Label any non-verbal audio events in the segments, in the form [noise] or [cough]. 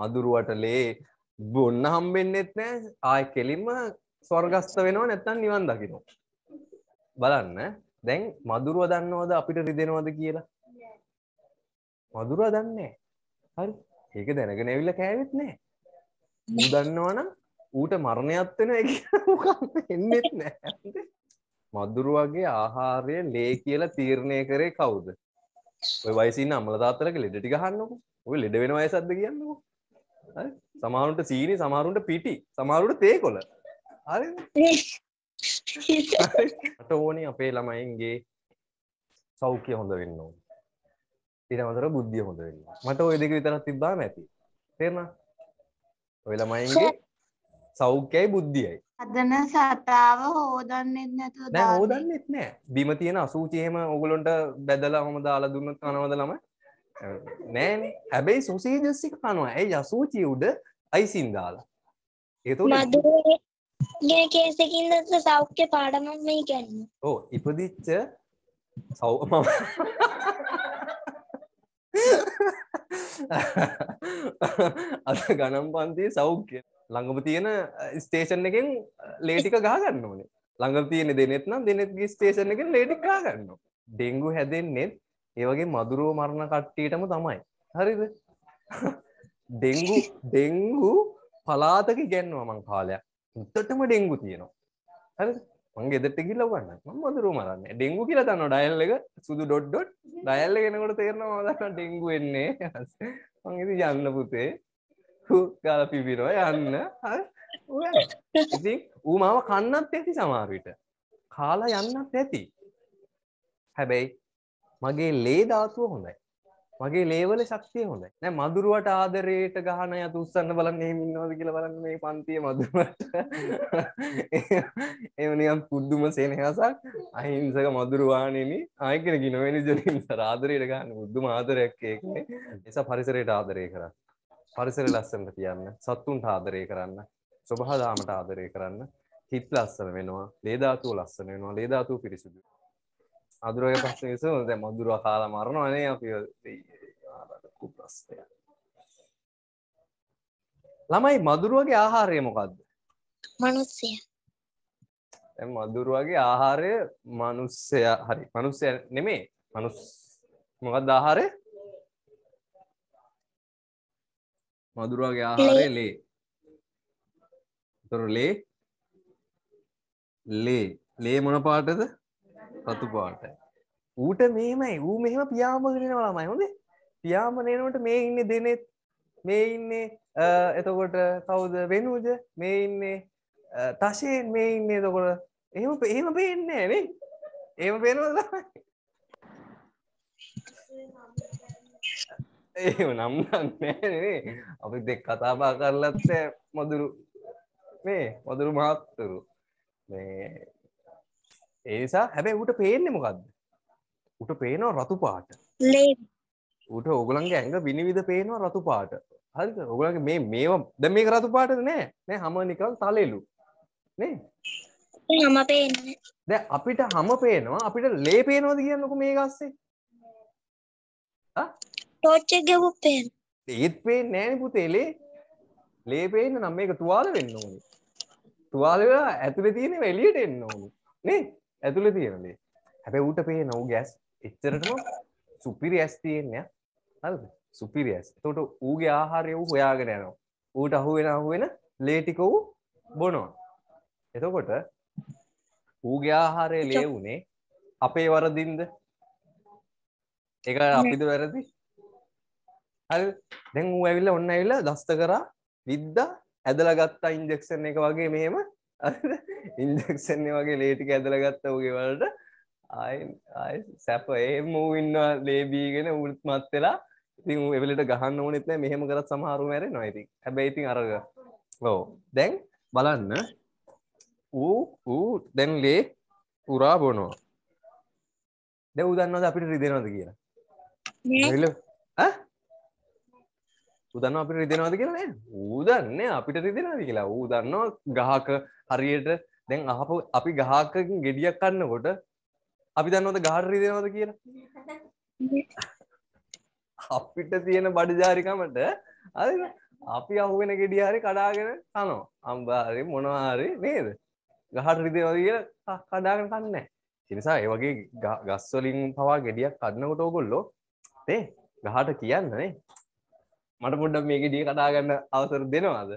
මදුරුවටලේ බොන්න හම්බෙන්න්නෙත් නෑ ආය කෙලින්ම ස්වර්ගස්ත වෙනවා නැත්තන් නිවන් දකිනවා. බලන්න දැන් මදුරුව දන්නවද අපිට රිදෙනවද කියලා මදුරුව දන්නේ හරි ඒක දැනගෙන ඇවිල්ල කෑවෙත් නෑ ඌ දන්නවනම් ඌට මරණයත් වෙන [laughs] එන්නෙත් නෑ මදුරුවගේ ආහාරය ලේ කියලා තීරණය කරේ කවුද ඔය වයිසින්න අමල තාත්තලක ලෙඩ ටික ගහන්නකෝ ඔය ලෙඩ වෙන වයසක්ද කියන්නකෝ සමහරුන්ට සීනි සමහරුන්ට පිටි සමහරුට තේ කොල අට ඕනි අපේ ළමයින්ගේ සෞඛ්‍ය හොඳ වෙන්න ඕන ඉරමතර බුද්ධිය හොඳ වෙන්න මට ඔය දෙක විතරක් තිබ්බා නැති තේරන ඔය ළමයින්ගේ සෞඛ්‍යයි බුද්ධියයි අදන සතාව හෝදන්නෙත් නැතු හෝදන්නෙත් නෑ බිම තියෙන අසූචයහෙම ඔගුලොන්ට බැදලා හොම දාලා දුන්න කනවද ළමයි නෑන හැබැයි සුසීජස්සික කනවා ඇයි යසූචි උඩ අයිසින් දාලා ඒතු කේසකින්ද සෞඛ්‍ය පාඩමම මේ ගැන්න ඕ ඉපදිච්ච සෞ [laughs] මම අද ගනම් පන්තිේ සෞඛ්‍ය ළඟම තියෙන ස්ටේෂන් එකෙන් ලේටික ගාගන්න ඕනේ ළඟ තියෙන දෙනෙත්නම් දෙනෙත්ගේ ස්ටේෂන එකෙන් ලේටිකා ගන්න ඩෙංගු හැදෙන්නෙත් ඒවගේ මදුරුව මරණ කට්ටියටම තමයි හරිද ඩෙංගු ඩෙංගු පලාතක ගැන්නවා මං කාලයක් උත්තටම ඩෙංගු තියෙනවා හරි මගේ දෙට කිල්ල වන්න මදුරු මරන්න ඩෙංගු කියල තන්න ඩයිල් එක සුදු ඩොඩ්ඩොට් ඩයිල්ල ගෙනකොට තේරනවා දන්න ඩෙංගු වෙන්නේ මංගේති යන්න පුතේ ගල පිබිරෝ යන්න ඌමාව කන්නත් ඇති සමාරවිට කාලා යන්නත් ඇති හැබැයි මගේ ලේ ධාතුව හොඳයි. මගේ ලේවල ශක්තිය හොඳයි නෑ මදුරුවට ආදරයට ගහන යතු උත්සන්න බලන්න එහෙම ඉන්නවද කියලා බලන්න මේ පන්තිය මදුරුවට [laughs] එහෙම නිකන් පුදුම සෙනෙහසක් අහිංසක මදුරුවාණෙනි ආයෙ කෙනෙක් ඉනවෙන ජනින් ආදරයට ගහන පුදුම ආදරයක් ඒකනේ නිසා පරිසරයට ආදරය කරන්න පරිසරය ලස්සනට තියන්න සත්තුන්ට ආදරය කරන්න සබහාදාමට ආදරය කරන්න හිත් ලස්සන වෙනවා ලේ ධාතුව ලස්සන වෙනවා ලේ ධාතුව පිරිසුදු අදුරුවගේ පස්ස විසු ද මදුර කාලා මරණවනේ අපි කු ප්‍රස්ථය ළමයි මදුරුවගේ ආහාරය මොකක්ද මනුස්සය මදුරුවගේ ආහාරය මනුස්සය හරි මනුස්සය නෙමේ මනුස් මොකක්ද ආහාරය මදුරුවගේ ආහාරය ලේ තොර ලේ ලේ ලේ මොන පාටද රතු පාට ඌට මේමයි ඌ මෙහෙම පියාමගෙනවා ළමයි හොඳේ පියාමනයනට මේ ඉන්න දෙනෙත් මේ ඉන්නේ එතකොට කවුද වෙනුජ මේ ඉන්නේ තශයෙන් මේ ඉන්නේ තකොට එහෙම එහෙම පේන්නේ නේ එහෙම පේනවද එහෙම නම් නෑ නේ අපි දෙක කතා බහ කරලත් මදුරු මේ මදුරු මහත්තුරු මේ ඒසා හැබැයි ඌට පේන්නේ මොකක්ද උට පේනවා රතු පාට උට ඔගලන්ගේ ඇඟ විනිවිධ පේනවා රතු පාට හරි ඔගලගේ මේ මේවා ද මේ රතු පාටද නෑ නෑ හම නිකල් තලෙලු නේ ද අපිට හම පේනවා අපිට ලේ පේනවාද කියන්නක මේ ගස්සේ ටෝච්චගපේ ඒත් පේ නෑන පුතේලේ ලේපේන්න නම් මේක තුවාල වෙන්න ඕනි තුවාලවෙලා ඇතුළ තියෙන එලියට එන්න ඕනි නේ ඇතුළ තියෙනදේ හැබැ ඌට පේ නොව ගැස් එච්චරටම සුපිරි ඇස් තියෙන්ය හල් සුපිරි ඇස් තොට ඌගේ ආහාරය වූ හොයාගෙන යනවා ඌට අහු වෙන අහු වෙන ලේටික වූ බොනවා එතකොට ඌගේ ආහාරය ලේ වුණේ අපේ වරදින්ද එක අපිද වැරදි හල් දැන් වූ ඇවිල්ල ඔන්න ඇවිල්ල දස්ත කරා විද්දා ඇදල ගත්තා ඉන්ජෙක්ෂන් එක වගේ මෙහෙම [laughs] ඉන්දක්ෂන්නේ වගේ ලේටි ඇදලගත්ත වගේ වලට ආය සැප ඒ මූ ඉන්නවා ලේබීගෙන උත් මත් වෙලා ඉතින් එවලට ගහන්න ඕනෙත් නෑ මෙහෙම කරත් සමහරු මැරෙනවා ඉතින් හැබැයි ඉතින් අරග ඔව් දැන් බලන්න ඌ ඌ දැන් ලේ උරා බොනවා දැන් ඌ දන්නවද අපිට රිදෙනවද කියලා නෑ ඈ ඌ දන්නව අපිට රිදෙනවද කියලා නෑ ඌ දන්නේ අපිට රිදෙනවද කියලා ඌ දන්නවා ගහක හරියට දැන් අහපු අපි ගහකකින් ගෙඩියක් කන්නකොට අපි දන්නවද ගහට රිදෙනවද කියලා අපිට තියෙන බඩජාරිකමට අද අපි අහුවෙන ගෙඩිය හරි කඩාගෙන කනවා අම්බා හරි මොනවා හරි නේද ගහට රිදෙනවද කියලා කඩාගෙන කන්නේ ඒ නිසා ඒ වගේ ගස් වලින් පවා ගෙඩියක් කඩනකොට ඕගොල්ලෝ තේ ගහට කියන්නනේ මට පොඩ්ඩක් මේ ගෙඩිය කඩා ගන්න අවසර දෙනවද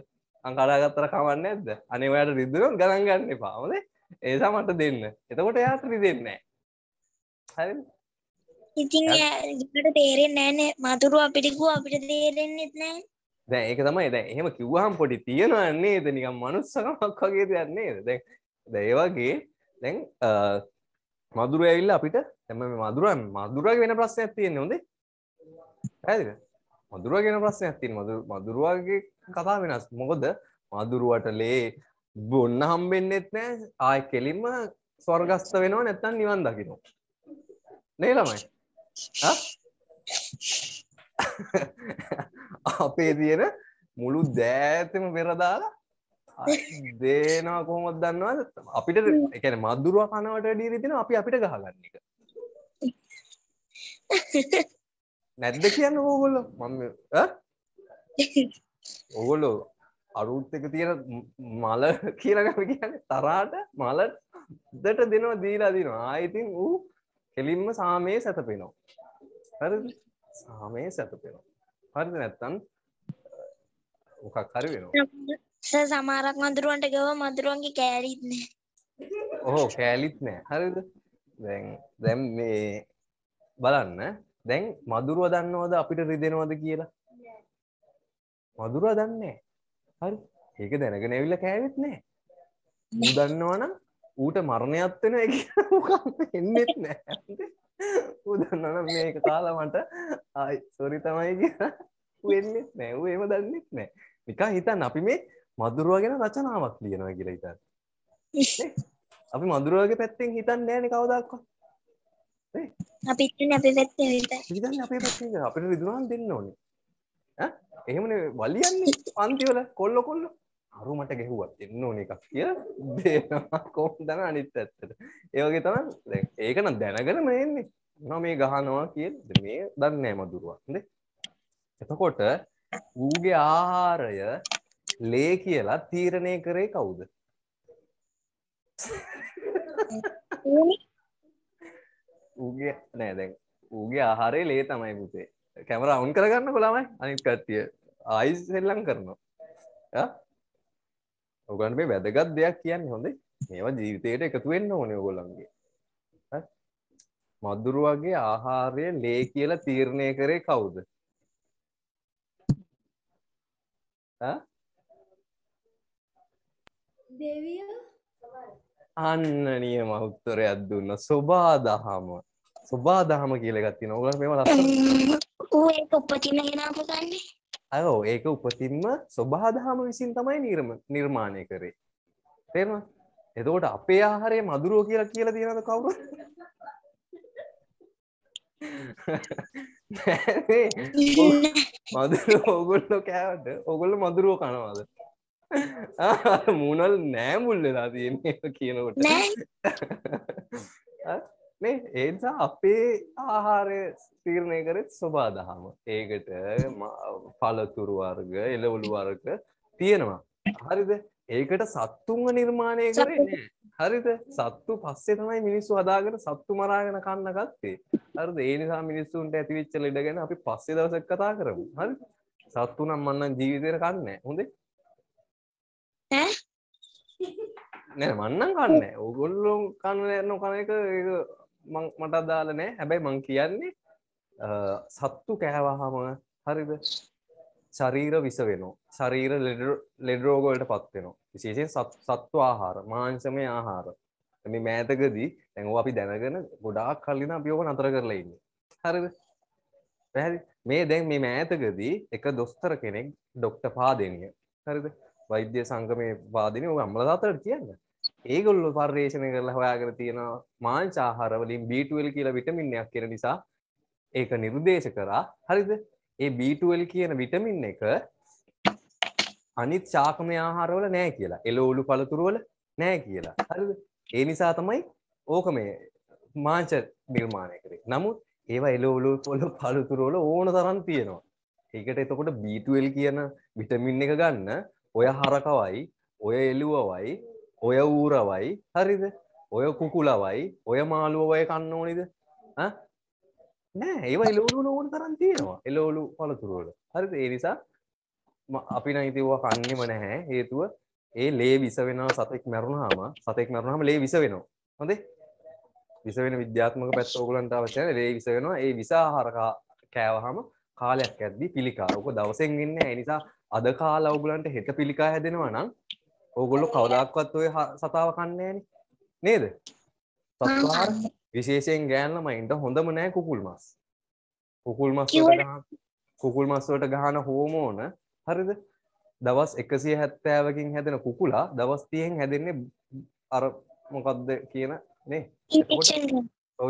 අංකරාගත්තර කමන්න ඇද අනිවයට රිදදුරම් ගණන් ගන්න පාමද ඒසා මට දෙන්න එතකොට යාත්‍රි දෙන්න හරි ඉතින් ට තේරෙන් නෑන මතුරු අපිටිකු අපිට තේරෙන්න්නෙත් නෑ දැ ඒක තමයි දැ එහෙම කිව්වාහම් පොඩි තියෙනවන්නේ ද නිකම් මනුස්සකමක් වගේ දයන්නේ දැ දේවගේ දැන් මදුර ඇවිල්ල අපිට තැම මදුරන් මදුරග වෙන ප්‍රශ්නයක් තියෙන නොදේ ඇ මදුරගෙන ප්‍රශ්නයක් තින් මදුරවාගේ කතා වෙනස් මොකොද මදුරුවටලේ බොන්න හම්බෙන්න්නෙත් නෑ ආය කෙලින්ම ස්වර්ගස්ත වෙනවා නැත්තන් නිවන් දකිනු නේ ළමයි අපේ තියෙන මුළු දෑතම පෙරදාලා දේනවා කොහොමත් දන්නවද අපිට එකන මදුරුව කනවට ඩීරි තින අපි අපිට ගහගන්න එක [laughs] නැද්ද කියන්න ඕගොල්ල මම ඔගොල්ලෝ අරුත් එක තියෙන මල කියලගම කියන්න තරාට මලට දට දෙනවා දීලා දිනවා ආයිතින් වූ කෙලින්ම සාමය සැතපෙනවා හරි සාමය සැතපෙනවා හරිද නැත්තන් මොකක් හරි වෙනවා සමාරක් මදුරුවන්ට ගව මදුරුවන්ගේ කෑලිත් නෑ ඕහෝ කෑලිත් නෑ හරිද දැන් දැම් මේ බලන්න දැන් මදුරුව දන්නවද අපිට රිදෙනවද කියලා මදුරා දන්නේ හරි ඒක දැනගෙන ඇවිල්ල කෑවෙත් නෑ ඌ දන්නවනම් ඌට මරණයත් වෙන එන්නෙත් නෑ ඌ දන්නවනම් මේක කාලා මට ආයි සෝරි තමයි කියලා වෙන්නෙත් නෑ ඌ එහෙම දන්නෙත් නෑ නිකන් හිතන්න අපි මේ මදුරුවා ගැන රචනාවක් ලියනවා කියලා හිතන්න අපි මදුරුවාගේ පැත්තෙන් හිතන්නේ නෑනේ කවදාවත් අපිට අපේ පැත්තෙන් හිතන්න අපේ පැත්තෙන් අපිට විදුරන් දෙන්න ඕනේ ඈ එහෙමන වලියන්නේ අන්තිවල කොල්ල කොල්ල අරුමට ගැහුවත් එන්න ඕන එකක් කිය දේනවා කොම්දන අනිත් ඇත්තට ඒවගේ තම ඒක නම් දැනගෙන මෙන්නේ න මේ ගහනවා කිය මේ දන්නෑ මදුරුවන්ද එතකොට ඌගේ ආහාරය ලේ කියලා තීරණය කරේ කවුද ඌගේ නෑ දැන් ඌගේ ආහාරය ලේ තමයි පුතේ කැමර අවුන් කරගන්න කොළමයි අනිත් කට්ටිය ආයිස් හෙල්ලම් කරනවා ඔගන් මේ වැදගත් දෙයක් කියන්න හොඳේ මේවා ජීවිතයට එකතු වෙන්න ඕනේ ඔගොල්ලන්ගේ මදුරු වගේ ආහාරය ලේ කියලා තීරණය කරේ කවුද අන්න නියම උත්තරයක් දුන්න සොබා දහම සොබා දහම කියල ගත්තින ඔගල මෙම ලස්ස ඌ ඒක උපතින්ම ගෙනාපු ගන්නේ අයෝ ඒක උපතින්ම ස්වභාදහම විසින් තමයි නිර්ම නිර්මාණය කරේ තේරම එතකොට අපේ ආහාරය මදුරුව කියලා කියලා තියෙනද කවුරු මදුර ඔගොල්ලෝ කෑවට ඔගොල්ල මදුරුව කනවාද මුණල් නෑමුල් වෙලා තියෙන කියනකොට නේ ඒනිසා අපේ ආහාරය තීරණය කරෙත් ස්වබාදහම ඒකට පලතුරු වර්ග එලවලු වර්ග තියෙනවා හරිද ඒකට සත්තුන්ව නිර්මාණය කරේ හරිද සත්තු පස්සේ තමයි මිනිස්සු හදාගෙන සත්තු මරාගෙන කන්න ගත්තේ හරිද ඒ නිසා මිනිස්සුන්ට ඇතිවෙච්ච ලෙඩ ගැන අපි පස්සේ දවසක් කතා කරමු හරි සත්තු නම් මන්නම් ජීවිතේට කන්නේ හොඳේ ඈ නෑ මන්නම් කන්නේ ඕගොල්ලෝ කන්න යන කන එක ඒක මට අදාල නෑ හැබැයි මං කියන්නේ සත්තු කෑවහම හරිද ශරීර විස වෙනවා ශරීර ලෙඩරෝගෝලට පත්වෙනවා විශේෂෙන් සත්ව ආහාර මාංශමය ආහාර මේ මෑතකදී තැඟව අපි දැනගෙන ගොඩාක් කල්ලින අපිෝව නතර කරලා ඉන්න හරිද පැහැදි මේ දැන් මේ මෑතකදී එක දොස්තර කෙනෙක් ඩොක්ට පාදනිය හරිද වෛද්‍ය සංගමය පාදිනය ඔ අම්ලදාතරට කියන්න ඒගොල්ලු පර්යේෂණ කරලා හොයාගෙන තියෙනවා මාංචාහාරවලින් බීටුවල් කියලා විටමින්නයක් කියෙන නිසා ඒක නිර්දේශ කරා හරිද ඒ බීටුවල් කියන විටමින් එක අනිත් ශාකමය ආහාරවල නෑ කියලා එලෝලු පළතුරුවල නෑ කියලා හරි ඒ නිසා තමයි ඕක මේ මාංච නිර්මාණය කරේ නමුත් ඒවා එලෝලු පොල පළතුරුවල ඕන තරන් තියෙනවා ඒකට එතකොට බීටුවල් කියන විටමින් එක ගන්න ඔය හරකවයි ඔය එලුවවයි ඔය ඌරවයි හරිද ඔය කුකුලවයි ඔය මාළුවවය කන්න ඕනිද නෑ ඒව එලවලු ඕන තරන් තියෙනවා එලවලු පලතුරුවල හරිද ඒ නිසා අපි නයිතිවා කන්නෙම නැහැ හේතුව ඒ ලේ විස වෙන සතෙක් මැරුණහම සතෙක් මැරුණහම ලේ විස වෙනවා හොඳේ විස වෙන විද්‍යාත්මක පැත් ඕගලන්ට අවශ්‍යන ලේ විස වෙනවා ඒ විසාහරකා කෑවහම කාලයක් ඇද්දි පිළිකාරක දවසෙන් ඉන්න එනිසා අද කාලා ඔගලන්ට හෙට පිළිකා හැදෙනවා නම් ඕගොල්ලු කවදක්වත් ඔය සතාව කන්නේන නේද සත්වාර විශේෂයෙන් ගෑන්ල මයින්ට හොඳම නෑ කුකුල් මස් කුකුල් මස් කුකුල් මස්වට ගහන හෝමෝන හරිද දවස් එකසිය හැත්තෑවකින් හැදෙන කුකුලා දවස් තියෙන් හැදෙන්නේ අර මොකක්ද කියන නේ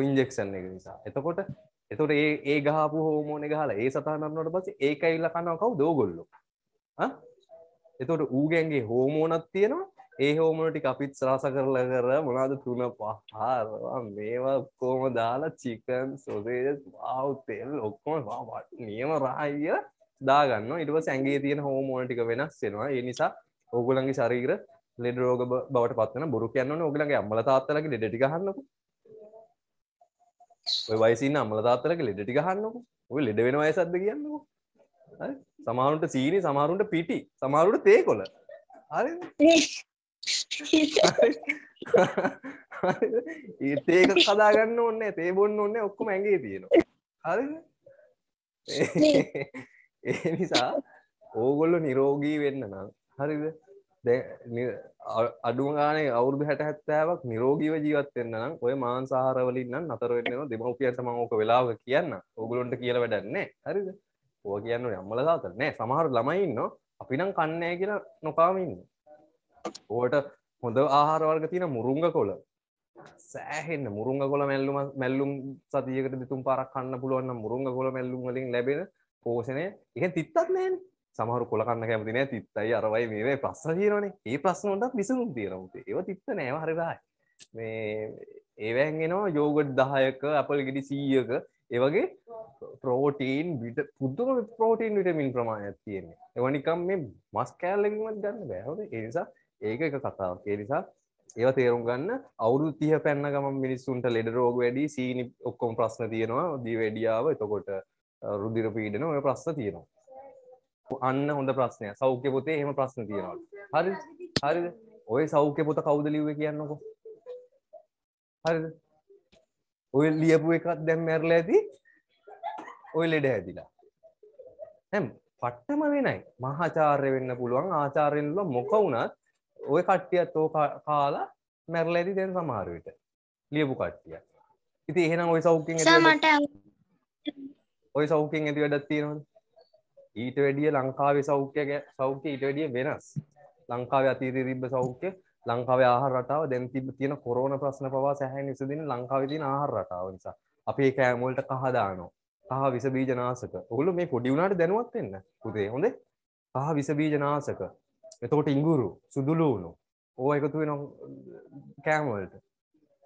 ඉන්ජෙක්ෂන් එක නිසා එතකොට එතොට ඒ ඒ ගහපු හෝමෝන ගහලා ඒ සතානන්නට පස ඒකයිල්ල කනව කවු දෝගොල්ලො එතොට ඌගැන්ගේ හෝමෝනත් තියෙනවා ඒ හෝමනටි අපිත් සරස කරල කර මොනාද තුන පහාරවා මේවා කෝම දාලා චිකන් සොසේ වාවතෙල් ඔක්කොම වාට නියම රායිය දාගන්න ඉටව සැගේ තියෙන හෝමෝනටික වෙනස් වෙනවා ඒ නිසා ඔගුලන්ගේ ශරීර ලෙඩ රෝග බවට පත්වන බොරු කියන්න ඔගලගේ අම්මල තාත්තලගේ ලෙඩටි ගහන්නකු ඔය වයිසින්න අම්මල තාත්තලගේ ලෙඩටි ගහන්නකු ඔය ලෙඩ වෙන වයසද්ද කියන්නකෝ සමාරුන්ට සීනි සමාරුන්ට පිටි සමාරුට තේ කොල [laughs] ඒතේක කදාගන්න ඔන්න තේ බොන්න ඔන්න ඔක්කොම ඇගේ තියෙනවා හරි ඒ නිසා ඕගොල්ලො නිරෝගී වෙන්න නම් හරිද අඩුගානේ අවුරදු හැට හැත්තෑවක් නිරෝගීව ජීවත්වෙන්න්න නම් ඔය මාන්සාහරවලින් නතරවෙන්න දෙමවපියට මං ඕක වෙලාව කියන්න ඔගුලොන්ට කියල වැඩන්නේ හරිද ඕ කියන්න අම්මල දාතර නෑ සමහර ළමයින්න අපිනම් කන්නෑ කියලා නොකාමන්න ඕට හොඳ ආහාරවර්ග තියෙන මුරුංග කොල සෑහෙන්න්න මුරුංග කොල මැල්ලුම මැල්ලුම් සතියකට දිතුම් පරක් කන්න පුළුවන්න මුරුංග කොල මැල්ලුම් වලින් ලැබෙන පෝෂණය එක තිත්තත් නෑන් සමහරු කොලකන්න කැමති නෑ තිත්තයි අරවයි මේ ප්‍රස්ස තියරනේ ඒ ප්‍රශ්නොටත් විසුම් තියරමුේ ඒ තිත්ත නෑව හරිදායි මේ ඒවැන්ගෙනවා යෝගඩ් දහයක අපල් ගෙඩි සීයක ඒවගේ ප්‍රෝටීන් විට පුද්දුම ප්‍රෝටීන් විටමින් ප්‍රමාණයක් තියෙන්නේ එවනිකම් මේ මස් කෑල්ලකින්වත් ගන්න බෑහොද ඒනිසා ඒක එක කතාවක් ඒනිසා ඒව තේරුම් ගන්න අවුරුදු තිහ පැන්න ගම මිනිස්සුන්ට ලෙඩ රෝග වැඩි සීනි ඔක්කොම ප්‍රශ්න තියෙනවා දී වැඩියාව එතකොට රුදිර පීඩන ඔය ප්‍රශ්න තියෙනවා අන්න හොඳ ප්‍රශ්නය සෞඛ්‍ය පොතේ එහෙම ප්‍රශ්න තියෙනවා හරි හරිද ඔය සෞඛ්‍ය පොත කවුද ලිව්වේ කියන්නකෝ හරිද ඔය ලියපු එකත් දැම් මැරල ඇති ඔය ලෙඩ ඇදිලා හැම් පට්ටම වෙනයි මහාචාර්ය වෙන්න පුළුවන් ආචාරයෙන්ල මොක වුණත් ඔය කට්ටියත් ඕ කාලා මැරල ඇති දැන් සමහරවිට ලියපු කට්ටිය ඉති එහෙනම් ඔය සෞකින් ඔය සෞකින් ඇති වැඩත් තියෙනවද ඊට වැඩිය ලංකාවේ සෞඛ්‍ය සෞඛ්‍ය ඊට වැඩිය වෙනස් ලංකාවේ අතීතය තිබ්බ සෞඛ්‍ය ලංකාව ආහාර රටාව දැන් තියෙන කොරෝන ප්‍රශ්න පවා සැහැන් විසඳින්න ලංකාවේ තියෙන ආහාර රටාව නිසා අපි ඒ කෑම වලට කහ දානවා කහ විස බීජ නාශක ඔගොල්ලෝ මේ පොඩි වුණාට දැනුවත් වෙන්න පුතේ හොඳේ කහ විස බීජ නාශක එතකොට ඉඟුරු සුදුලූණු ඕවා එකතු වෙනවා කෑම වලට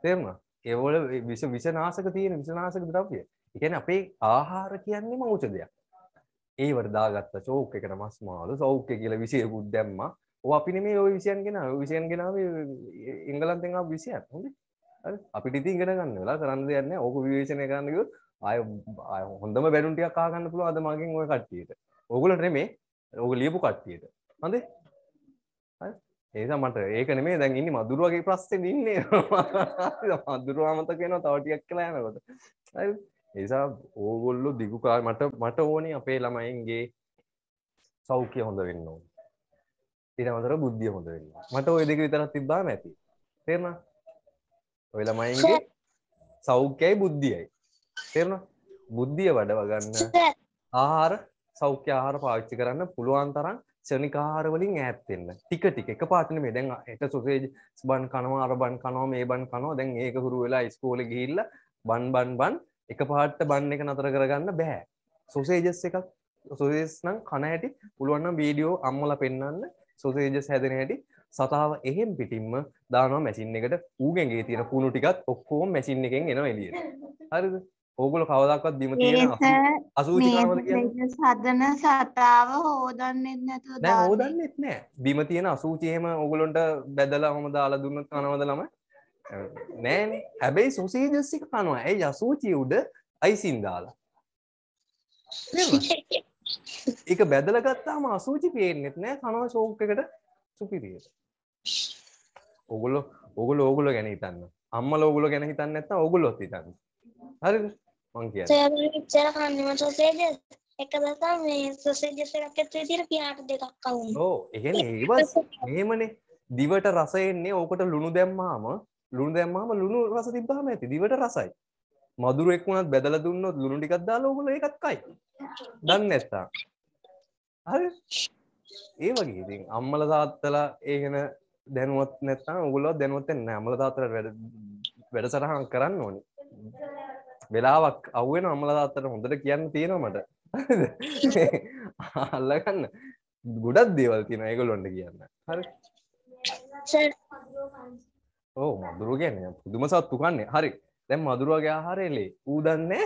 තේරුණා ඒවල විස විස නාශක තියෙන විස නාශක ද්‍රව්‍ය ඒ කියන්නේ අපේ ආහාර කියන්නේම ඖෂධයක් ඒවට දාගත්ත චෝක් එකට මස් මාළු සෞඛ්‍ය කියලා විසියකුත් දැම්මා අපින මේ ඔය විසියන් කෙන විසියන් කෙනාව ඉංගලන්තෙන් විසියන් හොඳ අපිට ඉති ඉගෙන ගන්න වෙලා කරන්න යන්න ඕක විවේශනය කරන්නක අය හොඳම බැඩුන්ටිය කාගන්න පුළුව අද මගින් ඔය කට්ටියට ඔගුලට මේ ඕක ලියපු කට්ටියට හඳ ඒසා මට ඒක නෙමේ දැන් ඉන්න මදුරුවගේ ප්‍රස්සේ ඉන්නේ මදුරුවාමත කෙන තවටියක් කලා යනකොට ඒසා ඕගොල්ලු දිගුකාර මට මට ඕනි අපේ ළමයින්ගේ සෞඛ්‍ය හොඳ වෙන්න ඕන ඉටමතර බුද්ධිය හොඳ වෙන්න මට ඔය දෙක විතරක් තිබ්බා නැති තේරන ඔය ළමයින්ගේ සෞඛ්‍යයි බුද්ධියයි තේරන බුද්ධිය වඩ වගන්න ආහාර සෞඛ්‍ය ආහාර පාවිච්චි කරන්න පුළුවන් තරම් ශනිකාහාර වලින් ඈත්වෙන්න ටික ටික එක පාටන මේ දැන් එට සුසේජ් බන් කනවා අර බන් කනවා මේ බන් කනවා දැන් ඒක හුරු වෙලා ස්කෝල ගිහිල්ල බන් බන් බන් එක පාට බන් එක නතර කරගන්න බැහැ සුසේජස් එකක් සුසේස් නම් කන හැටි පුළුවන්නම් වීඩියෝ අම්මල පෙන්න්න සෝසේජස් හැදෙන හැටි සතාව එහෙම් පිටින්ම දානවා මැසින් එකට ඌගෙන්ගේ තියෙන කුණු ටිකත් ඔක්කෝම මැසින් එකෙන් එනවා එළියට හරිද ඕගොල්ලෝ කවදාකවත් බිම තියෙන අසූචි කාමද කියන්නේ හදන සතාව හොදන්නෙත් නැතුව නෑ හොදන්නෙත් නෑ බිම තියෙන අසූචි එහෙම ඕගොල්ලන්ට බැදලා ඔහම දාලා දුන්නොත් කනවද ළමයි නෑනේ හැබැයි සෝසේජස් එක කනවා ඇයි අසූචි උඩ අයිසින් දාලා [laughs] ඒක බැදල ගත්තාම අසූචි පේන්නෙත් නෑ කනවා ශෝක් එකට සුපිරියට ඔගුල ඔගුල ඕගුල ගැන හිතන්න අම්ම ලෝගුල ගැන හිතන්න ඇත්ත ඔගුල ඔත් හිතන්න හරි මං කිය කන්නම සොසේජ එක දතා මේ සොසේජස එකත් විදිර පියාට දෙකක් කවුන් ඕ එහෙන ඒවස් මෙහෙමනේ දිවට රසයෙන්නේ ඕකට ලුණු දැම්මාම ලුණු දැම්මාම ලුණු රස තිබ්බාම ඇති දිවට රසයි මදුරෙක් වුණත් බැදල දුන්නොත් ලුණු ටිකක් දාලා ඕගොල්ලෝ ඒකත් කයි. දන්නේ නැත්තම්. හරි. ඒ වගේ ඉතින් අම්මලා තාත්තලා ඒකන දැනුවත් නැත්තම් ඕගොල්ලෝ දැනුවත් වෙන්නේ නැහැ. අම්මලා තාත්තලා වැඩ වැඩසටහන් කරන්න ඕනි. වෙලාවක් අහුවෙන අම්මලා තාත්තට හොඳට කියන්න තියෙනවා මට. අල්ලගන්න. ගොඩක් දේවල් තියෙනවා ඒගොල්ලොන්ට කියන්න. හරි. ඕ මදුරු කියන්නේ පුදුම සත්තු කන්නේ. හරි. දැන් මදුරුවගේ ආහාරයලේ ඌ දන්නේ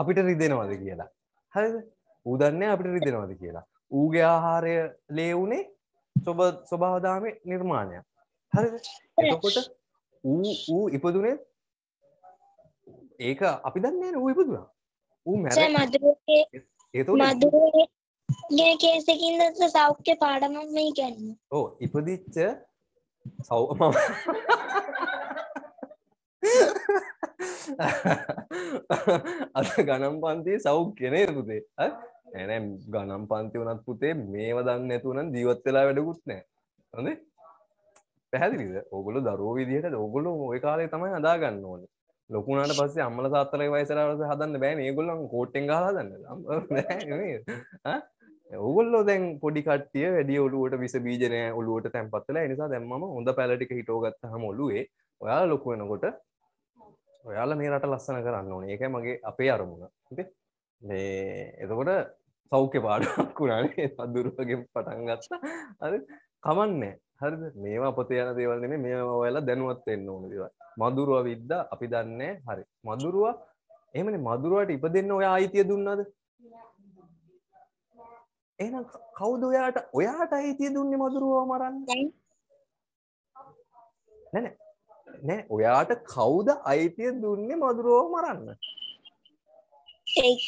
අපිට රිදෙනවද කියලා හරිද ඌ දන්නේ අපිට රිදෙනවද කියලා ඌගේ ආහාරය ලේ වුනේ සොබ ස්වභාවදාමේ නිර්මාණයක් හරිද එතකොට ඌ ඌ ඉපදුනේ ඒක අපි දන්නේ නෑ ඌ ඉපදුනා ඌ මැර මදුරුවගේ මදුරුවගේ කේස් එකකින් දැක්ක සෞඛ්‍ය පාඩමක් මේ කියන්නේ ඔව් ඉපදිච්ච සෞ මම [laughs] [laughs] අද ගනම් පන්තිය සෞ් කෙනේ පුතේ ඇනෑ ගනම් පන්ති වනත් පුතේ මේව දන්න ඇතුවන දීවත් වෙලා වැඩකුත් නෑ හොඳ පැහැදිලිද ඔගොල දරෝ විදිහට ඔගොලු ඔය කාලේ තමයි අදාගන්න ඕන ලොකුණට පස්සේ අම්මල සාතරය වයිසරස හදන්න බෑ මේ ගොල්ලන් කෝට්ටෙන් හදන්න ඔගොල්ලෝ දැන් පොඩි කට්ටිය වැඩිය ඔලුවට විස බීජනය ඔලුවට තැන්පත්වල නිසා දැම්ම හොඳ පැලටික හිටෝගත්ත හම ඔලුවේ ඔයා ලොකුවෙනකොට ඔයාල මේ රට ලස්සන කරන්න ඕන ඒක මගේ අපේ අරමුණ එතකොට සෞඛ්‍ය පාඩක් වුණානේ අදුරුවගේ පටන් ගත්තා අද කමන්නේ හරි මේවා පොතේ යන දේවල් නෙමෙයි මේවා ඔයාලා දැනුවත් වෙන්න ඕන දේවල් මදුරුව විද්දා අපි දන්නේ හරි මදුරුව එහෙමනේ මදුරුවට ඉපදෙන්න ඔයා අයිතිය දුන්නාද එහෙනම් කවුද ඔයාට ඔයාට අයිතිය දුන්නේ මදුරුවව මරන්න නෑ නෑ නෑ ඔයාට කවුද අයිතිය දුන්නේ මදුරුවෝ මරන්න ඒක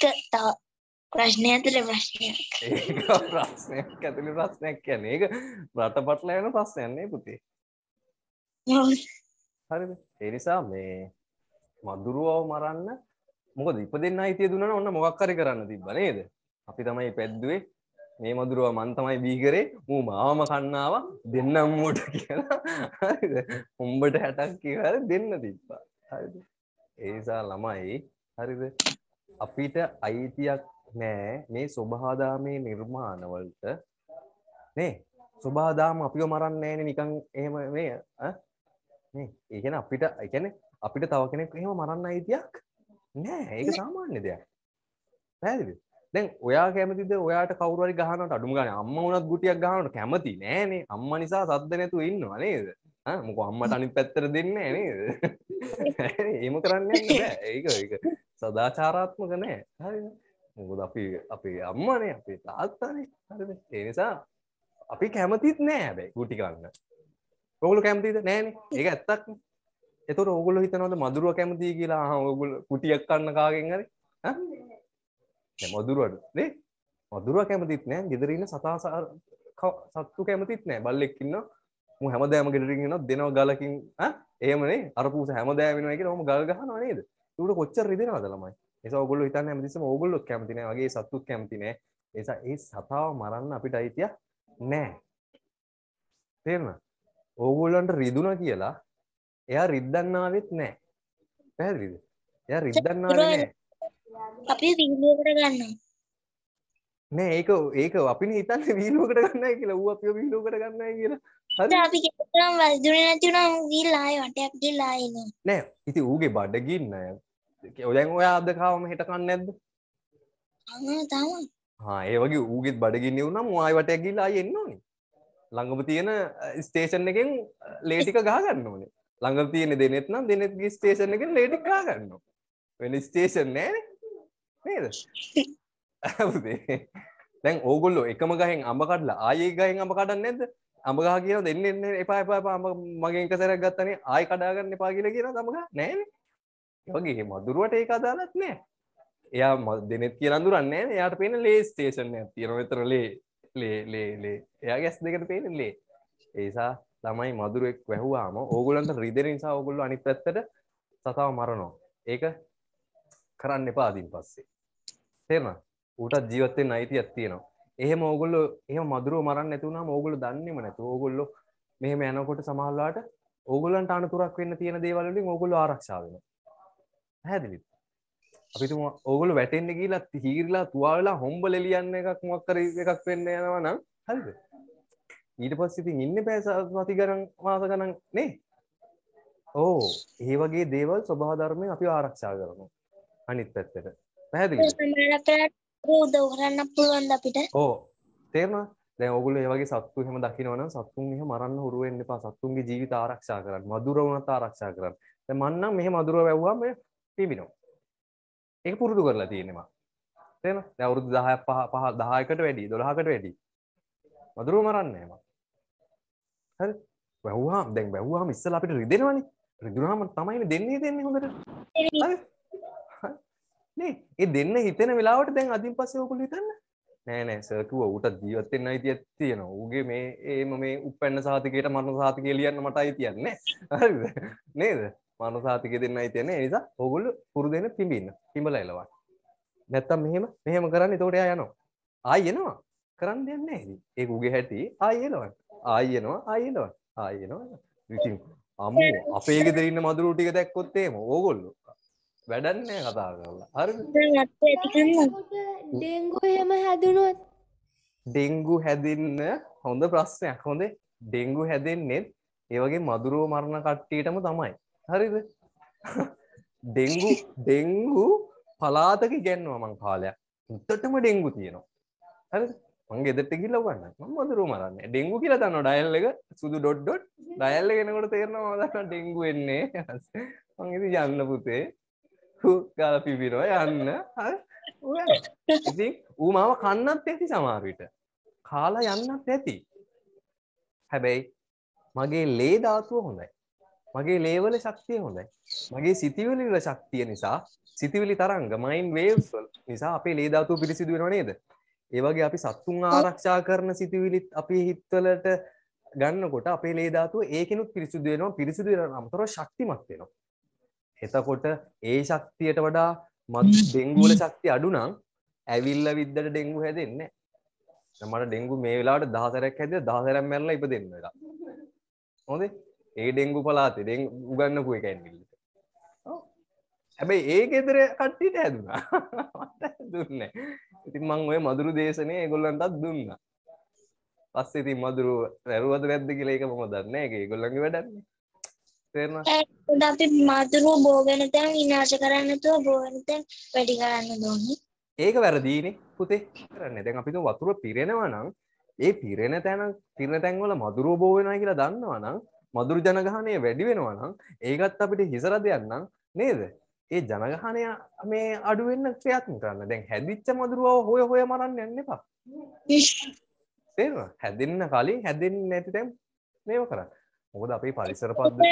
ප්‍රශ්නය ඇතුළ ප්‍රශ්නයක් ප්‍රශ්නයක් ඇතුළ ප්‍රශ්නයක් කියන ඒක රටපටල යන ප්‍රශ්නයන්නේ පුතේ හරි එනිසා මේ මදුරුවව මරන්න මොක ඉප දෙන්න අයිතිය දුන්න ඔන්න මොක්කරි කරන්න තිබ නේද අපි තමයි පැද්දුවේ මේ මදුරුව මන් තමයි බී කරේ මූ මාවම කන්නාව දෙන්නම්මෝට කියලා උඹට හැටක් කියහර දෙන්න තිබ්බා හරි ඒසා ළමයි හරිද අපිට අයිතියක් නෑ මේ ස්වභාදාමේ නිර්මාණවලට නේ ස්වභාදාම අපිව මරන්න නෑන නිකං එහෙම මේ ඒකන අපිට එකන අපිට තව කෙනෙක් එහෙම මරන්න අයිතියක් නෑ ඒක සාමාන්‍ය දෙයක් පැදිද දැන් ඔයා කැමතිද ඔයාට කවුරුහරි ගහනට අඩුම ගානේ අම්මා වුණත් ගුටියක් ගහනට කැමති නෑනේ අම්මා නිසා සද්ද නැතුව ඉන්නවා නේද ආ මොකෝ අම්මට අනිත් පැත්තට දෙන්නේ නෑ නේද එහෙම කරන්නේ නෑ ඒක ඒක සදාචාරාත්මක නෑ හරිද මොකද අපි අපේ අම්මානේ අපේ තාත්තානේ හරිද ඒ නිසා අපි කැමතිත් නෑ හැබැයි ගුටි ගන්න ඔගොල්ලෝ කැමතිද නෑනේ ඒක ඇත්තක් එතකොට ඕගොල්ලෝ හිතනවද මදුරුව කැමතියි කියලා ආ ඕගොල්ලෝ කුටියක් කන්න කාගෙන් හරි මොදුරුවට නේ මදුරුව කැමතිත් නෑ ගෙදරන්න සතා සත්තු කැමතිත් නෑ බල්ලෙක්කින්න මු හැමදෑම ගෙටරගෙන දෙනව ගලකින් ඒමනේ අරපුස හැමදෑමෙනක ොම ගල් ගහන නේද තුට කොච්චර රිදෙන අදලමයි එස ගොල ඉතන්න ඇමතිස ඔගොල්ලො කැමතින වගේ සත්තු කැමතිනේ එස ඒ සතාව මරන්න අපිට අයිතිය නෑ තේරන ඕගොල්ලන්ට රිදුන කියලා එයා රිද්දන්නාවෙත් නෑ පැහැදිරිද එය රිද්දන්නාව නෑ අපි වීලුවකට ගන්නවා. නෑ ඒක ඒක අපිනේ හිතන්නේ වීලුවකට ගන්නයි කියලා. ඌ අපිව වීලුවකට ගන්නයි කියලා. හරි. අපි කෙතරම් වල්දුනේ නැති වුණා ඌ ගිහලා ආයෙ වටයක් ගිහලා ආයෙ නෑ. නෑ ඉතින් ඌගේ බඩ ගින්න. දැන් ඔයා අද කාවම හෙට කන්නේ නැද්ද? ආ තමයි. හා ඒ වගේ ඌගෙත් බඩගින්න වුණම් ආයි වටයක් ගිහලා ආයි එන්න ඕනේ. ළඟම තියෙන ස්ටේෂන් එකෙන් ලේ ටික ගහ ගන්න ඕනේ. ළඟම තියෙන දෙනෙත් නම් දෙනෙත් ගිහ ස්ටේෂන් එකෙන් ලේ ටික ගහ ගන්න ඕනේ. වෙන ස්ටේෂන් නැහැ නේ. නේද දැන් ඕගොල්ලෝ එකම ගහෙන් අඹ කඩලා ආයේ ගහෙන් අඹ කඩන්නේ නැද්ද අඹ ගහ කියලා දෙන්න එන්න එපා එපා එපා අඹ මගෙන් එක සැරයක් ගත්තනේ ආයෙ කඩා ගන්න එපා කියලා කියනවා අඹ ගහ නෑනේ ඒ වගේ මදුරුවට ඒක අදාළත් නෑ එයා දෙනෙත් කියලා අඳුරන්නේ නෑ එයාට පේන ලේ ස්ටේෂන් එකක් තියෙනවා විතර ලේ ලේ ලේ ලේ එයා ගැස් දෙකට පේන ලේ ඒ නිසා ළමයි මදුරුවෙක් වැහුවාම ඕගොල්ලන්ට රිදෙන නිසා ඕගොල්ලෝ අනිත් පැත්තට සතාව මරනවා ඒක කරන්න එපා අදින් පස්සේ තේරෙනවද ඌට ජීවත් වෙන්න අයිතියක් තියෙනවා එහෙම ඕගොල්ලෝ එහෙම මදුරුව මරන්න නැති වුණාම ඕගොල්ලෝ දන්නේම නැතු ඕගොල්ලෝ මෙහෙම යනකොට සමහරලාට ඕගොල්ලන්ට අනතුරක් වෙන්න තියෙන දේවල් වලින් ඕගොල්ලෝ ආරක්ෂා වෙනවා පැහැදිලිද අපි තුමු ඕගොල්ලෝ වැටෙන්න ගිහලා හීරිලා තුවාලලා හොම්බල එලියන්න එකක් මොකක් කරේ එකක් වෙන්න යනවා නම් හරිද ඊට පස්සේ ඉතින් ඉන්නේ බෑ සති ගණන් මාස ගණන් නේ ඕ ඒ වගේ දේවල් ස්වභාව ධර්මයෙන් අපි ආරක්ෂා කරනවා අනිත් පැත්තට පැහැදිලිද ප්‍රමාණතරට උදව් කරන්න පුළුවන් අපිට ඕ තේරෙනවද දැන් ඔයගොල්ලෝ මේ වගේ සත්තු එහෙම දකිනවනම් සත්තුන් එහෙම මරන්න හුරු වෙන්න එපා සත්තුන්ගේ ජීවිත ආරක්ෂා කරන්න මధుර වුණත් ආරක්ෂා කරන්න දැන් මං නම් මෙහෙ මధుර වැව්වම පිඹිනවා ඒක පුරුදු කරලා තියෙන්නේ මම තේරෙනවද දැන් අවුරුදු 10ක් 5 10කට වැඩි 12කට වැඩි මధుර මරන්නේ මම හරි වැැව්වාම් දැන් වැැව්වාම ඉස්සල අපිට රිදෙනවනි රිදුනාම තමයින දෙන්නේ දෙන්නේ හොඳට නේ ඒ දෙන්න හිතෙන වෙලාවට දැන් අදින් පස්සේ ඔකුල හිතන්න නෑනෑ සර්කුව ඌට ජීවත්තෙන් අයිති තියෙන ඌගේ මේ ඒම මේ උපැන්න සාතිකයට මරණ සාතිකය ලියන්න මට අයි තියන්නේ නේද මරණ සාතිකය දෙන්න අයිතියන නිසා ඔගුල්ල පුරු දෙන පිඹින්න පිඹල එලවා නැත්තම් මෙහෙම මෙහෙම කරන්න තෝටයා යනවා ආයනවා කරන්න දෙන්න ඇ ඒ උගේ හැටි ආයලවන් ආයනවා ආයලවන් ආයනවා ඉතින් අම්මෝ අපේගෙදරන්න මදුරු ටික දැක්කොත්තේම ඕගොල්ලෝ වැඩන්නේ කතා කරලා හරි ඩෙංගු එහෙම හැදුනොත් ඩෙංගු හැදින්න හොඳ ප්‍රශ්නයක් හොඳේ ඩෙංගු හැදෙන්නෙත් ඒවගේ මදුරුව මරණ කට්ටියටම තමයි හරිද ඩෙංගු ඩෙංගු පලාතක ගැන්නවා මං කාලයක් උත්තටම ඩෙංගු තියෙනවා හරි මගේ එදට කිල්ල වන්න ම මදුරුව මරන්න ඩෙංගු කියලා තන්න ඩයල් එක සුදු ඩොඩ්ඩොට් ඩයල්ල ගෙනකොට තේරනවා දන්න ඩෙංගු වෙන්නේ මං ඉති යන්න පුතේ ගාල පිපිරෝ යන්න ඉති ඌ මාව කන්නත් ඇති සමාරවිට කාලා යන්නත් ඇති හැබැයි මගේ ලේ ධාතුව හොඳයි මගේ ලේවල ශක්තිය හොඳයි මගේ සිතිවිලිල ශක්තිය නිසා සිතිවිලි තරංග මයින් වේව්ස් නිසා අපේ ලේ ධාතුව පිරිසිදු වෙනව නේද ඒ වගේ අපි සත්තුන් ආරක්ෂා කරන සිතිවිලිත් අපේ හිත්වලට ගන්නකොට අපේ ලේ ධාතුව ඒකිනුත් පිරිසිදු වෙනවා පිරිසිදු වෙනවා අමතරව ශක්තිමත් වෙනවා එතකොට ඒ ශක්තියට වඩා මත් ඩෙංගුවල ශක්ති අඩුනම් ඇවිල්ල විද්දට ඩෙංගු හැදෙන්න මට ඩෙංගු මේ වෙලාට දහසරක් හැද දහසරම් මැල්ල ඉප දෙන්න වෙලා හොදේ ඒ ඩෙංගු පලාතේ ඩෙ උගන්නපු එකැන්විල්ල හැබැයි ඒ ගෙදර කට්ටිට හැදුනා දුන්න ඉතින් මං ඔය මදුරු දේශනය ගොල්ලන්ටත් දුන්න පස්සේ ඉතින් මදුරු රැරුවද වැද්ද කියලා එක මම දන්නේ ඒක ගොල්ලන්ගේ වැඩන්නේ තේරෙනවද අපි මදුරුව බෝ වෙන තැන විනාශ කරන්න නැතුව බෝ වෙන තැන වැඩි කරන්න ඕනේ ඒක වැරදීනේ පුතේ කරන්නේ දැන් අපි තුන් වතුර පිරෙනවා නම් ඒ පිරෙන තැන පිරෙන තැන් වල මදුරුව බෝ වෙනවා කියලා දන්නවා නම් මදුරු ජනගහනය වැඩි වෙනවා නම් ඒකත් අපිට හිසර දෙයක් නම් නේද ඒ ජනගහනය මේ අඩුවෙන්න ක්‍රියාත්මක කරන්න දැන් හැදිච්ච මදුරුවව හොය හොය මරන්න යන්න එපා තේරෙනවද හැදෙන්න කලින් හැදෙන්නේ නැති තැන් මේව කරන්න මොකද අපේ පරිසර [laughs] පද්ධති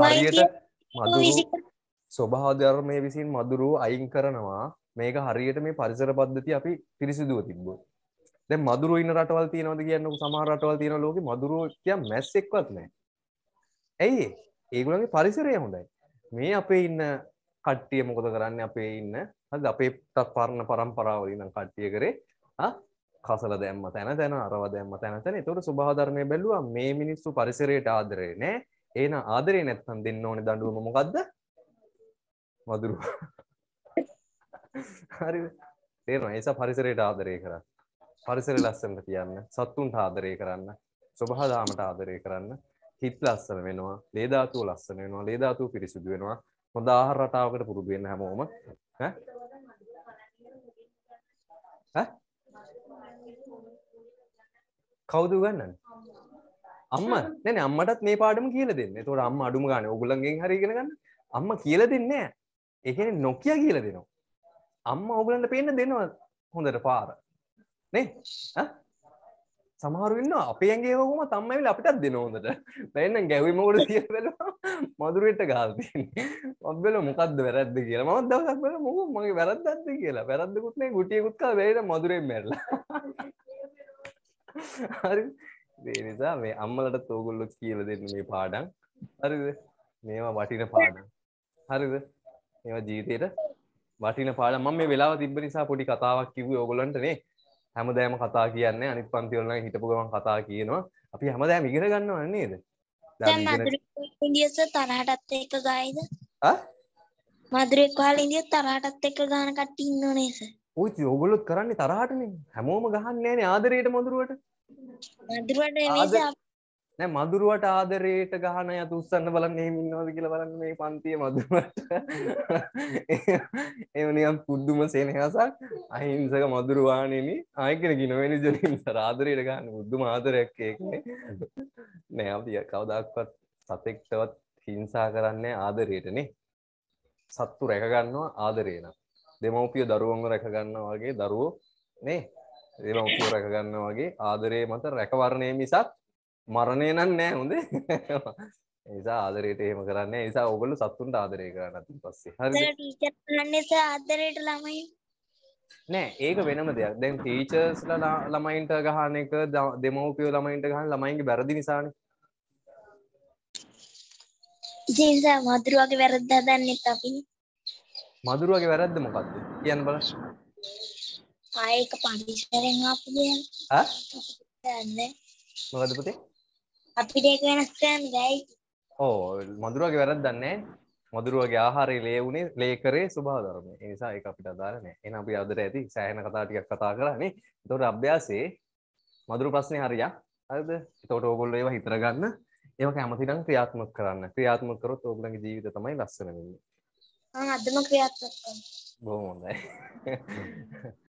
හරියට මදුරු ස්වභාධර්මය විසින් මදුරු අයින් කරනවා මේක හරියට මේ පරිසර පද්ධති අපි පිරිසිදුව තිබ්බෝ දැ මදුරු ඉන්න රටවල් තියනවද කියන්න සමාරටවල් තියෙන ලෝක මදුරුව කිය මැස්සෙක්වත් නෑ ඇයි ඒගුලගේ පරිසරය හොඳයි මේ අපේ ඉන්න කට්ටිය මොකද කරන්න අපේ ඉන්න හද අපේ තත් පරණ පරම්පරාවලිනම් කට්ටිය කරේ කසල දැම්ම තැන තැන අරව දැම්ම තැන තැන තොට සුභාධරණය බැලුව මේ මිනිස්සු පරිසරයට ආදරේ නෑ ඒන ආදරේ නැත්තන් දෙන්න ඕනි දඩුවම මොකක්ද මදුරු හරි තේරන ඒස පරිසරයට ආදරය කර පරිසර ලස්සන්න තියන්න සත්තුන්ට ආදරය කරන්න ස්වභාදාමට ආදරය කරන්න හිත් ලස්සන වෙනවා ලේධාතුව ලස්සන වෙනවා ලේධාතුව පිරිසිදු වෙනවා හොඳ ආහාර රටාවකට පුරුදු වෙන්න හැමෝම ඈ කවුද ගන්නන්න අම්ම නැන අම්මටත් මේ පාඩම කියල දෙන්න තොට අම්ම අඩුම ගන ඔගුලන්ගෙන් හරිගෙනගන්න අම්ම කියල දෙන්න එහෙන නොකිය කියල දෙනවා අම්ම ඔගලන්ට පේන්න දෙනවා හොඳට පාර නේ සමහරුන්න අපේගේ හොම තම්මයිල අපිටත් දෙනෝදට දැන්න ගැවිමෝට තියවෙල මදුරට ගාල්තින් ඔබල මොකක්ද වැරද්ද කියලා මත් දවසක්ල මොහ මගේ වැරද්දත් කියලා වැරද්දකුත්නේ ගුටියකුත්කා වේට මදුරෙන් මැරලා හරි දේනිසා මේ අම්මලට තෝගොල්ලො කියල දෙන්න මේ පාඩන් හරිද මේවා වටින පාඩ හරිද ඒවා ජීතයට වටින පාඩ ම මේ වෙලා තිබ නිසා පොඩි කතාවක් කිව ඔගොලන්ටනේ හැමදෑම කතා කියන්න අනිත් පන්තිවල්ල හිටපුගම කතා කියනවා අපි හැමදෑම ඉගෙන ගන්න වන්නේද ඉඩියස තරහටත් එක ගයිද මදුරෙක් වාල ඉදිිය තරහටත් එක ගාන කට්ටඉන්න නේස ඔයි ඔගොල්ලොත් කරන්නේ තරහටනේ හැමෝම ගහන්නේ නැහනේ ආදරයට මధుරවට මధుරවට නෑ මధుරවට ආදරයට ගහන යතු උස්සන්න බලන්න එහෙම ඉන්නවද කියලා බලන්න මේ පන්තියේ මధుරවට [laughs] එහෙම නිකන් පුදුම සෙනෙහසක් අහිංසක මధుරවාණෙනි ආයෙකන කින වෙන ජනින් ආදරයට ගහන පුදුම ආදරයක් ඒකනේ නෑ අපි කවදාකවත් සතෙක්ටවත් හිංසා කරන්නේ ආදරයටනේ සත්තු රැක ගන්නවා ආදරේ නම් දෙමවපිය දරුවන්ව රැකගන්න වගේ දරුවෝ නේ දෙමවපිය රැකගන්න වගේ ආදරේ මත රැකවරණය මිසක් මරණය නම් නෑ හොඳේ [laughs] නිසා ආදරයට එහෙම කරන්න නිසා ඔගොලු සත්තුන්ට ආදරය කරන්න පස්සේ හරි ආදරයට ළමයි නෑ ඒක වෙනම දෙයක් දැන් ටීචර්ස්ලා ළමයින්ට ගහන එක දෙමවපියෝ ළමයින්ට ගහන ළමයින්ගේ බැරදි නිසානේ ජීසා මදුරුවගේ වැරද්දා දන්නෙත් අපි මදුරුවගේ වැරද්ද මොකක්ද කියන්න බලන්න ආයක පරිසරෙන් ආපු දෙයක් ඈ දන්නේ මොකද පුතේ අපිට ඒක වෙනස් කරන්න බැයි ඕ මදුරුවගේ වැරද්දක් නැහැ මදුරුවගේ ආහාරය ලේ වුණේ ලේ කරේ ස්වභාව ධර්මය ඒ නිසා ඒක අපිට අදාළ නැහැ එහෙනම් අපි අදට ඇති සෑහෙන කතා ටිකක් කතා කරානේ එතකොට අභ්‍යාසයේ මදුරු ප්‍රශ්නේ හරියක් හරිද එතකොට ඕගොල්ලෝ ඒවා හිතර ගන්න ඒක කැමති නම් ක්‍රියාත්මක කරන්න ක්‍රියාත්මක කරොත් ඕගොල්ලන්ගේ ජීවිතය තමයි ලස්සන වෙන්නේ අදම ක්‍රියාත්මක කරනවා. බොහොම හොඳයි.